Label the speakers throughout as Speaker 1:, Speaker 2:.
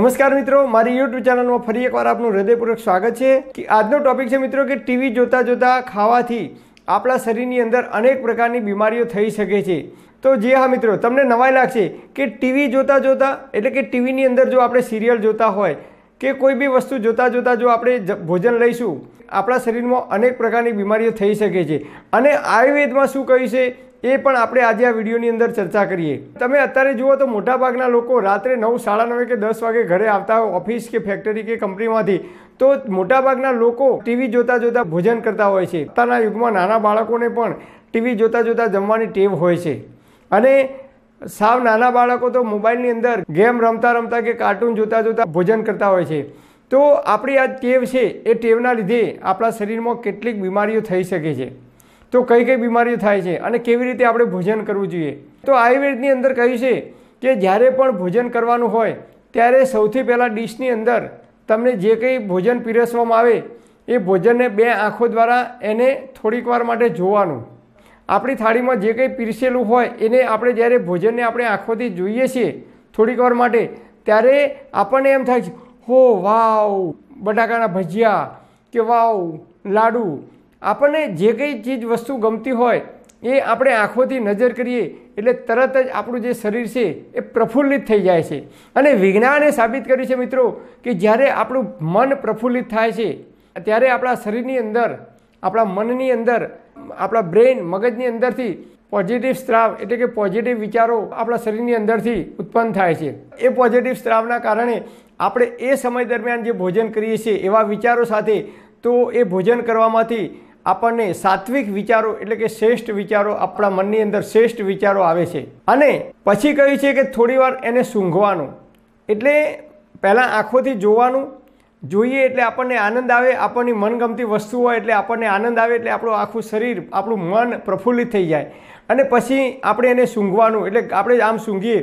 Speaker 1: નમસ્કાર મિત્રો મારી યુટ્યુબ ચેનલમાં ફરી એકવાર આપનું હૃદયપૂર્વક સ્વાગત છે કે આજનો ટોપિક છે મિત્રો કે ટીવી જોતા જોતા ખાવાથી આપણા શરીરની અંદર અનેક પ્રકારની બીમારીઓ થઈ શકે છે તો જે હા મિત્રો તમને નવાઈ લાગશે કે ટીવી જોતા જોતા એટલે કે ટીવીની અંદર જો આપણે સિરિયલ જોતા હોય કે કોઈ બી વસ્તુ જોતા જોતા જો આપણે ભોજન લઈશું આપણા શરીરમાં અનેક પ્રકારની બીમારીઓ થઈ શકે છે અને આયુર્વેદમાં શું કહ્યું છે એ પણ આપણે આજે આ વિડીયોની અંદર ચર્ચા કરીએ તમે અત્યારે જુઓ તો મોટાભાગના લોકો રાત્રે નવ સાડા નવે કે દસ વાગે ઘરે આવતા હોય ઓફિસ કે ફેક્ટરી કે કંપનીમાંથી તો મોટાભાગના લોકો ટીવી જોતા જોતા ભોજન કરતા હોય છે અત્યારના યુગમાં નાના બાળકોને પણ ટીવી જોતા જોતા જમવાની ટેવ હોય છે અને સાવ નાના બાળકો તો મોબાઈલની અંદર ગેમ રમતા રમતા કે કાર્ટૂન જોતા જોતા ભોજન કરતા હોય છે તો આપણી આ ટેવ છે એ ટેવના લીધે આપણા શરીરમાં કેટલીક બીમારીઓ થઈ શકે છે તો કઈ કઈ બીમારીઓ થાય છે અને કેવી રીતે આપણે ભોજન કરવું જોઈએ તો આયુર્વેદની અંદર કહ્યું છે કે જ્યારે પણ ભોજન કરવાનું હોય ત્યારે સૌથી પહેલાં ડીશની અંદર તમને જે કંઈ ભોજન પીરસવામાં આવે એ ભોજનને બે આંખો દ્વારા એને થોડીક વાર માટે જોવાનું આપણી થાળીમાં જે કંઈ પીરસેલું હોય એને આપણે જ્યારે ભોજનને આપણે આંખોથી જોઈએ છીએ થોડીક વાર માટે ત્યારે આપણને એમ થાય છે હો વાવ બટાકાના ભજીયા કે વાવ લાડુ આપણને જે કંઈ ચીજ વસ્તુ ગમતી હોય એ આપણે આંખોથી નજર કરીએ એટલે તરત જ આપણું જે શરીર છે એ પ્રફુલ્લિત થઈ જાય છે અને વિજ્ઞાને સાબિત કર્યું છે મિત્રો કે જ્યારે આપણું મન પ્રફુલ્લિત થાય છે ત્યારે આપણા શરીરની અંદર આપણા મનની અંદર આપણા બ્રેઇન મગજની અંદરથી પોઝિટિવ સ્ત્રાવ એટલે કે પોઝિટિવ વિચારો આપણા શરીરની અંદરથી ઉત્પન્ન થાય છે એ પોઝિટિવ સ્ત્રાવના કારણે આપણે એ સમય દરમિયાન જે ભોજન કરીએ છીએ એવા વિચારો સાથે તો એ ભોજન કરવામાંથી આપણને સાત્વિક વિચારો એટલે કે શ્રેષ્ઠ વિચારો આપણા મનની અંદર શ્રેષ્ઠ વિચારો આવે છે અને પછી કહ્યું છે કે થોડીવાર એને સૂંઘવાનું એટલે પહેલાં આંખોથી જોવાનું જોઈએ એટલે આપણને આનંદ આવે આપણની મનગમતી વસ્તુ હોય એટલે આપણને આનંદ આવે એટલે આપણું આખું શરીર આપણું મન પ્રફુલ્લિત થઈ જાય અને પછી આપણે એને સૂંઘવાનું એટલે આપણે આમ સૂંઘીએ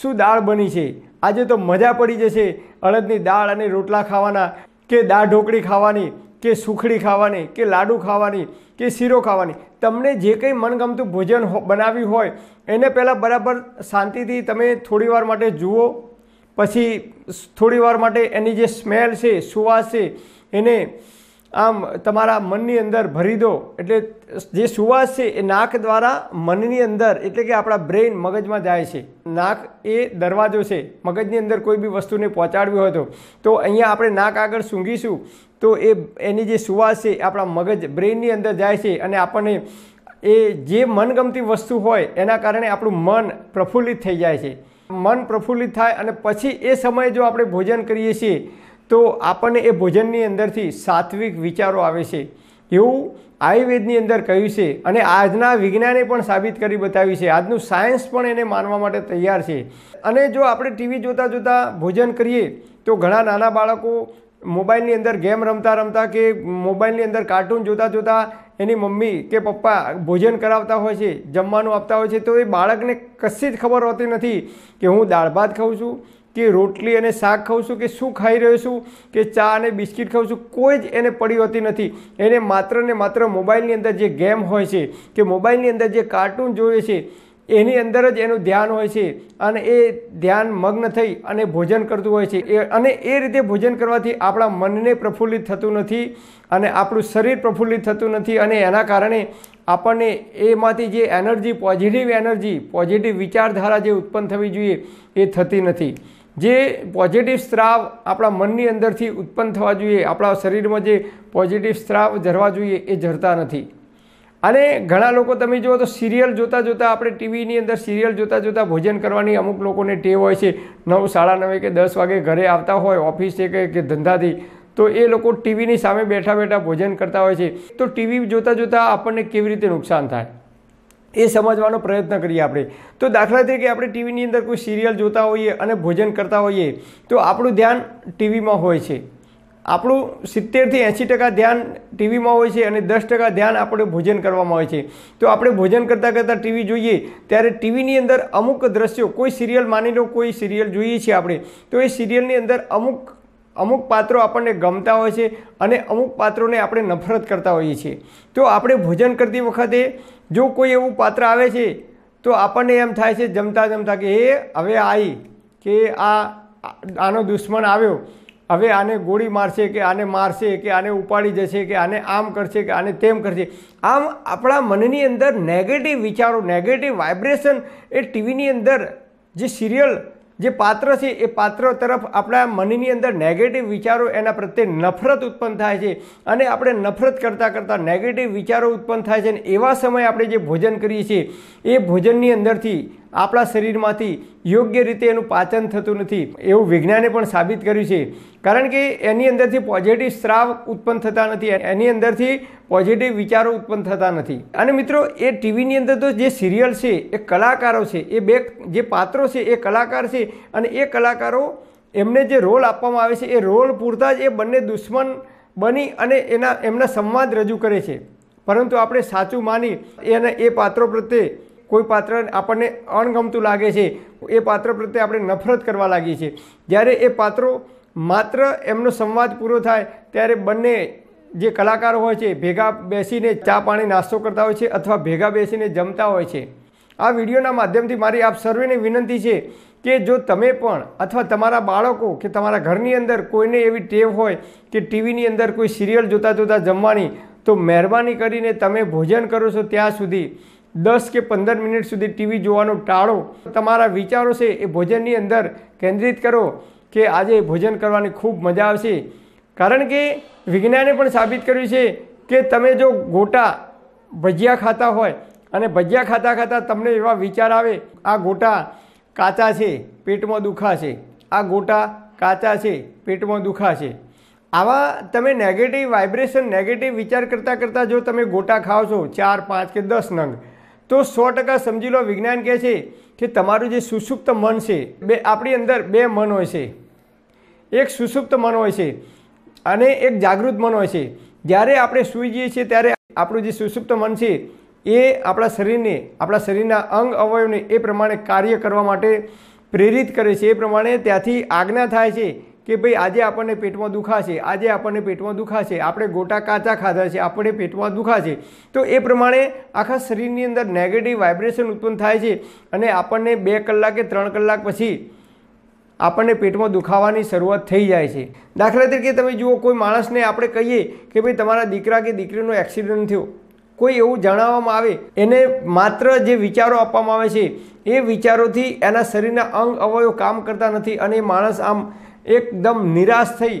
Speaker 1: શું દાળ બની છે આજે તો મજા પડી જશે અડદની દાળ અને રોટલા ખાવાના કે દાળ ઢોકળી ખાવાની કે સુખડી ખાવાની કે લાડુ ખાવાની કે શીરો ખાવાની તમને જે કંઈ મનગમતું ભોજન બનાવ્યું હોય એને પહેલાં બરાબર શાંતિથી તમે થોડીવાર માટે જુઓ પછી થોડીવાર માટે એની જે સ્મેલ છે સુવાસ છે એને આમ તમારા મનની અંદર ભરી દો એટલે જે સુવાસ છે એ નાક દ્વારા મનની અંદર એટલે કે આપણા બ્રેઇન મગજમાં જાય છે નાક એ દરવાજો છે મગજની અંદર કોઈ બી વસ્તુને પહોંચાડવી હોય તો તો અહીંયા આપણે નાક આગળ સૂંઘીશું તો એ એની જે સુવાસ છે આપણા મગજ બ્રેઇનની અંદર જાય છે અને આપણને એ જે મનગમતી વસ્તુ હોય એના કારણે આપણું મન પ્રફુલ્લિત થઈ જાય છે મન પ્રફુલ્લિત થાય અને પછી એ સમયે જો આપણે ભોજન કરીએ છીએ તો આપણને એ ભોજનની અંદરથી સાત્વિક વિચારો આવે છે એવું આયુર્વેદની અંદર કહ્યું છે અને આજના વિજ્ઞાને પણ સાબિત કરી બતાવ્યું છે આજનું સાયન્સ પણ એને માનવા માટે તૈયાર છે અને જો આપણે ટીવી જોતાં જોતાં ભોજન કરીએ તો ઘણા નાના બાળકો મોબાઈલની અંદર ગેમ રમતા રમતા કે મોબાઈલની અંદર કાર્ટૂન જોતાં જોતાં એની મમ્મી કે પપ્પા ભોજન કરાવતા હોય છે જમવાનું આપતા હોય છે તો એ બાળકને કશી જ ખબર હોતી નથી કે હું દાળ ભાત ખાઉં છું કે રોટલી અને શાક ખાઉં છું કે શું ખાઈ રહ્યો છું કે ચા અને બિસ્કિટ ખાઉં છું કોઈ જ એને પડી હોતી નથી એને માત્ર ને માત્ર મોબાઈલની અંદર જે ગેમ હોય છે કે મોબાઈલની અંદર જે કાર્ટૂન જોઈએ છે એની અંદર જ એનું ધ્યાન હોય છે અને એ ધ્યાન મગ્ન થઈ અને ભોજન કરતું હોય છે એ અને એ રીતે ભોજન કરવાથી આપણા મનને પ્રફુલ્લિત થતું નથી અને આપણું શરીર પ્રફુલ્લિત થતું નથી અને એના કારણે આપણને એમાંથી જે એનર્જી પોઝિટિવ એનર્જી પોઝિટિવ વિચારધારા જે ઉત્પન્ન થવી જોઈએ એ થતી નથી જે પોઝિટિવ સ્ત્રાવ આપણા મનની અંદરથી ઉત્પન્ન થવા જોઈએ આપણા શરીરમાં જે પોઝિટિવ સ્ત્રાવ જરવા જોઈએ એ ઝરતા નથી અને ઘણા લોકો તમે જુઓ તો સિરિયલ જોતાં જોતાં આપણે ટીવીની અંદર સિરિયલ જોતાં જોતાં ભોજન કરવાની અમુક લોકોને ટેવ હોય છે નવ સાડા નવે કે દસ વાગે ઘરે આવતા હોય ઓફિસ ઓફિસે કે ધંધાથી તો એ લોકો ટીવીની સામે બેઠા બેઠા ભોજન કરતા હોય છે તો ટીવી જોતાં જોતાં આપણને કેવી રીતે નુકસાન થાય એ સમજવાનો પ્રયત્ન કરીએ આપણે તો દાખલા તરીકે આપણે ટીવીની અંદર કોઈ સિરિયલ જોતા હોઈએ અને ભોજન કરતા હોઈએ તો આપણું ધ્યાન ટીવીમાં હોય છે આપણું સિત્તેરથી એંસી ટકા ધ્યાન ટીવીમાં હોય છે અને દસ ટકા ધ્યાન આપણે ભોજન કરવામાં હોય છે તો આપણે ભોજન કરતાં કરતાં ટીવી જોઈએ ત્યારે ટીવીની અંદર અમુક દ્રશ્યો કોઈ સિરિયલ માની લો કોઈ સિરિયલ જોઈએ છીએ આપણે તો એ સિરિયલની અંદર અમુક અમુક પાત્રો આપણને ગમતા હોય છે અને અમુક પાત્રોને આપણે નફરત કરતા હોઈએ છીએ તો આપણે ભોજન કરતી વખતે જો કોઈ એવું પાત્ર આવે છે તો આપણને એમ થાય છે જમતા જમતા કે એ હવે આવી કે આ આનો દુશ્મન આવ્યો હવે આને ગોળી મારશે કે આને મારશે કે આને ઉપાડી જશે કે આને આમ કરશે કે આને તેમ કરશે આમ આપણા મનની અંદર નેગેટિવ વિચારો નેગેટિવ વાઇબ્રેશન એ ટીવીની અંદર જે સિરિયલ જે પાત્ર છે એ પાત્ર તરફ આપણા મનની અંદર નેગેટિવ વિચારો એના પ્રત્યે નફરત ઉત્પન્ન થાય છે અને આપણે નફરત કરતાં કરતાં નેગેટિવ વિચારો ઉત્પન્ન થાય છે અને એવા સમયે આપણે જે ભોજન કરીએ છીએ એ ભોજનની અંદરથી આપણા શરીરમાંથી યોગ્ય રીતે એનું પાચન થતું નથી એવું વિજ્ઞાને પણ સાબિત કર્યું છે કારણ કે એની અંદરથી પોઝિટિવ સ્રાવ ઉત્પન્ન થતા નથી એની અંદરથી પોઝિટિવ વિચારો ઉત્પન્ન થતા નથી અને મિત્રો એ ટીવીની અંદર તો જે સિરિયલ છે એ કલાકારો છે એ બે જે પાત્રો છે એ કલાકાર છે અને એ કલાકારો એમને જે રોલ આપવામાં આવે છે એ રોલ પૂરતા જ એ બંને દુશ્મન બની અને એના એમના સંવાદ રજૂ કરે છે પરંતુ આપણે સાચું માની એને એ પાત્રો પ્રત્યે કોઈ પાત્ર આપણને અણગમતું લાગે છે એ પાત્ર પ્રત્યે આપણે નફરત કરવા લાગીએ છીએ જ્યારે એ પાત્રો માત્ર એમનો સંવાદ પૂરો થાય ત્યારે બંને જે કલાકારો હોય છે ભેગા બેસીને ચા પાણી નાસ્તો કરતા હોય છે અથવા ભેગા બેસીને જમતા હોય છે આ વિડીયોના માધ્યમથી મારી આપ સર્વેને વિનંતી છે કે જો તમે પણ અથવા તમારા બાળકો કે તમારા ઘરની અંદર કોઈને એવી ટેવ હોય કે ટીવીની અંદર કોઈ સિરિયલ જોતાં જોતાં જમવાની તો મહેરબાની કરીને તમે ભોજન કરો છો ત્યાં સુધી દસ કે પંદર મિનિટ સુધી ટીવી જોવાનું ટાળો તમારા વિચારો છે એ ભોજનની અંદર કેન્દ્રિત કરો કે આજે ભોજન કરવાની ખૂબ મજા આવશે કારણ કે વિજ્ઞાને પણ સાબિત કર્યું છે કે તમે જો ગોટા ભજીયા ખાતા હોય અને ભજીયા ખાતા ખાતા તમને એવા વિચાર આવે આ ગોટા કાચા છે પેટમાં દુખાશે આ ગોટા કાચા છે પેટમાં દુખાશે આવા તમે નેગેટિવ વાઇબ્રેશન નેગેટિવ વિચાર કરતાં કરતાં જો તમે ગોટા ખાઓ છો ચાર પાંચ કે દસ નંગ તો સો ટકા સમજી લો વિજ્ઞાન કહે છે કે તમારું જે સુષુપ્ત મન છે બે આપણી અંદર બે મન હોય છે એક સુષુપ્ત મન હોય છે અને એક જાગૃત મન હોય છે જ્યારે આપણે સૂઈ જઈએ છીએ ત્યારે આપણું જે સુષુપ્ત મન છે એ આપણા શરીરને આપણા શરીરના અંગ અવયવને એ પ્રમાણે કાર્ય કરવા માટે પ્રેરિત કરે છે એ પ્રમાણે ત્યાંથી આજ્ઞા થાય છે કે ભાઈ આજે આપણને પેટમાં દુખાશે આજે આપણને પેટમાં દુખાશે આપણે ગોટા કાચા ખાધા છે આપણે પેટમાં દુખાશે તો એ પ્રમાણે આખા શરીરની અંદર નેગેટિવ વાઇબ્રેશન ઉત્પન્ન થાય છે અને આપણને બે કલાક કે ત્રણ કલાક પછી આપણને પેટમાં દુખાવાની શરૂઆત થઈ જાય છે દાખલા તરીકે તમે જુઓ કોઈ માણસને આપણે કહીએ કે ભાઈ તમારા દીકરા કે દીકરીનો એક્સિડન્ટ થયો કોઈ એવું જણાવવામાં આવે એને માત્ર જે વિચારો આપવામાં આવે છે એ વિચારોથી એના શરીરના અંગ અવયવો કામ કરતા નથી અને એ માણસ આમ એકદમ નિરાશ થઈ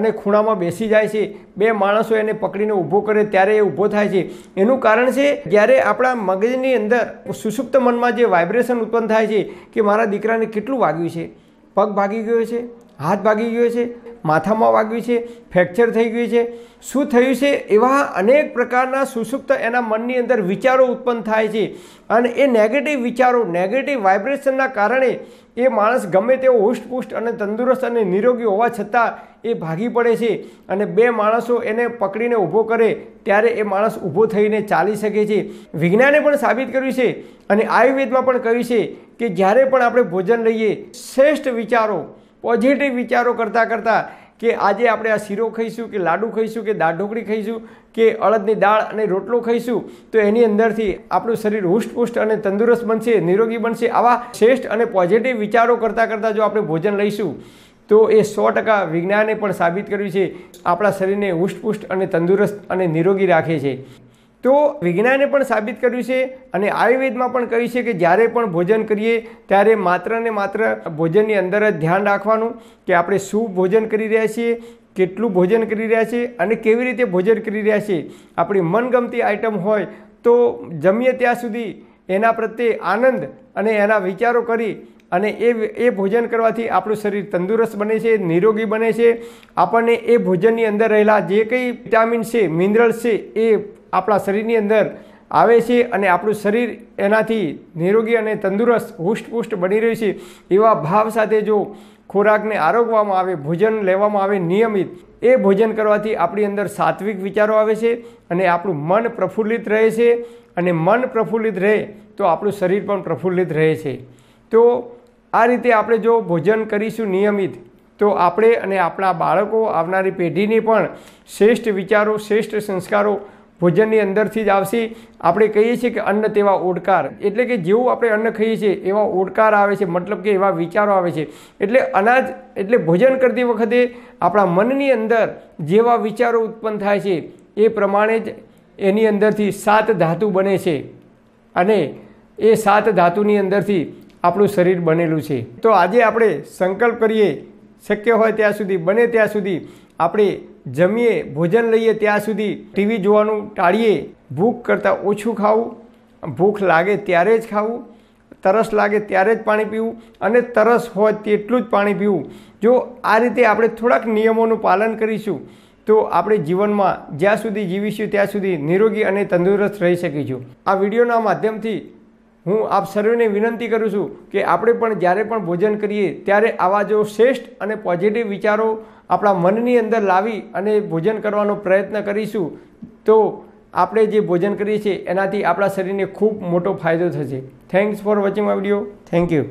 Speaker 1: અને ખૂણામાં બેસી જાય છે બે માણસો એને પકડીને ઊભો કરે ત્યારે એ ઊભો થાય છે એનું કારણ છે જ્યારે આપણા મગજની અંદર સુષુપ્ત મનમાં જે વાઇબ્રેશન ઉત્પન્ન થાય છે કે મારા દીકરાને કેટલું વાગ્યું છે પગ ભાગી ગયો છે હાથ ભાગી ગયો છે માથામાં વાગ્યું છે ફ્રેક્ચર થઈ ગયું છે શું થયું છે એવા અનેક પ્રકારના સુસુપ્ત એના મનની અંદર વિચારો ઉત્પન્ન થાય છે અને એ નેગેટિવ વિચારો નેગેટિવ વાઇબ્રેશનના કારણે એ માણસ ગમે તેવો હુષ્ટપુષ્ટ અને તંદુરસ્ત અને નિરોગી હોવા છતાં એ ભાગી પડે છે અને બે માણસો એને પકડીને ઊભો કરે ત્યારે એ માણસ ઊભો થઈને ચાલી શકે છે વિજ્ઞાને પણ સાબિત કર્યું છે અને આયુર્વેદમાં પણ કહ્યું છે કે જ્યારે પણ આપણે ભોજન લઈએ શ્રેષ્ઠ વિચારો પોઝિટિવ વિચારો કરતાં કરતાં કે આજે આપણે આ શીરો ખાઈશું કે લાડુ ખાઈશું કે દાળ ઢોકળી ખાઈશું કે અળદની દાળ અને રોટલો ખાઈશું તો એની અંદરથી આપણું શરીર હુષ્ટપુષ્ટ અને તંદુરસ્ત બનશે નિરોગી બનશે આવા શ્રેષ્ઠ અને પોઝિટિવ વિચારો કરતાં કરતાં જો આપણે ભોજન લઈશું તો એ સો ટકા વિજ્ઞાને પણ સાબિત કર્યું છે આપણા શરીરને હુષ્ટપુષ્ટ અને તંદુરસ્ત અને નિરોગી રાખે છે તો વિજ્ઞાને પણ સાબિત કર્યું છે અને આયુર્વેદમાં પણ કહ્યું છે કે જ્યારે પણ ભોજન કરીએ ત્યારે માત્ર ને માત્ર ભોજનની અંદર જ ધ્યાન રાખવાનું કે આપણે શું ભોજન કરી રહ્યા છીએ કેટલું ભોજન કરી રહ્યા છીએ અને કેવી રીતે ભોજન કરી રહ્યા છીએ આપણી મનગમતી આઇટમ હોય તો જમીએ ત્યાં સુધી એના પ્રત્યે આનંદ અને એના વિચારો કરી અને એ એ ભોજન કરવાથી આપણું શરીર તંદુરસ્ત બને છે નિરોગી બને છે આપણને એ ભોજનની અંદર રહેલા જે કંઈ વિટામિન છે મિનરલ્સ છે એ આપણા શરીરની અંદર આવે છે અને આપણું શરીર એનાથી નિરોગી અને તંદુરસ્ત હુષ્ટપુષ્ટ બની રહ્યું છે એવા ભાવ સાથે જો ખોરાકને આરોગવામાં આવે ભોજન લેવામાં આવે નિયમિત એ ભોજન કરવાથી આપણી અંદર સાત્વિક વિચારો આવે છે અને આપણું મન પ્રફુલ્લિત રહે છે અને મન પ્રફુલ્લિત રહે તો આપણું શરીર પણ પ્રફુલ્લિત રહે છે તો આ રીતે આપણે જો ભોજન કરીશું નિયમિત તો આપણે અને આપણા બાળકો આવનારી પેઢીને પણ શ્રેષ્ઠ વિચારો શ્રેષ્ઠ સંસ્કારો ભોજનની અંદરથી જ આવશે આપણે કહીએ છીએ કે અન્ન તેવા ઓડકાર એટલે કે જેવું આપણે અન્ન ખાઈએ છીએ એવા ઓડકાર આવે છે મતલબ કે એવા વિચારો આવે છે એટલે અનાજ એટલે ભોજન કરતી વખતે આપણા મનની અંદર જેવા વિચારો ઉત્પન્ન થાય છે એ પ્રમાણે જ એની અંદરથી સાત ધાતુ બને છે અને એ સાત ધાતુની અંદરથી આપણું શરીર બનેલું છે તો આજે આપણે સંકલ્પ કરીએ શક્ય હોય ત્યાં સુધી બને ત્યાં સુધી આપણે જમીએ ભોજન લઈએ ત્યાં સુધી ટીવી જોવાનું ટાળીએ ભૂખ કરતાં ઓછું ખાવું ભૂખ લાગે ત્યારે જ ખાવું તરસ લાગે ત્યારે જ પાણી પીવું અને તરસ હોય તેટલું જ પાણી પીવું જો આ રીતે આપણે થોડાક નિયમોનું પાલન કરીશું તો આપણે જીવનમાં જ્યાં સુધી જીવીશું ત્યાં સુધી નિરોગી અને તંદુરસ્ત રહી શકીશું આ વિડીયોના માધ્યમથી હું આપ સર્વેને વિનંતી કરું છું કે આપણે પણ જ્યારે પણ ભોજન કરીએ ત્યારે આવા જો શ્રેષ્ઠ અને પોઝિટિવ વિચારો આપણા મનની અંદર લાવી અને ભોજન કરવાનો પ્રયત્ન કરીશું તો આપણે જે ભોજન કરીએ છીએ એનાથી આપણા શરીરને ખૂબ મોટો ફાયદો થશે thanks for watching my video thank you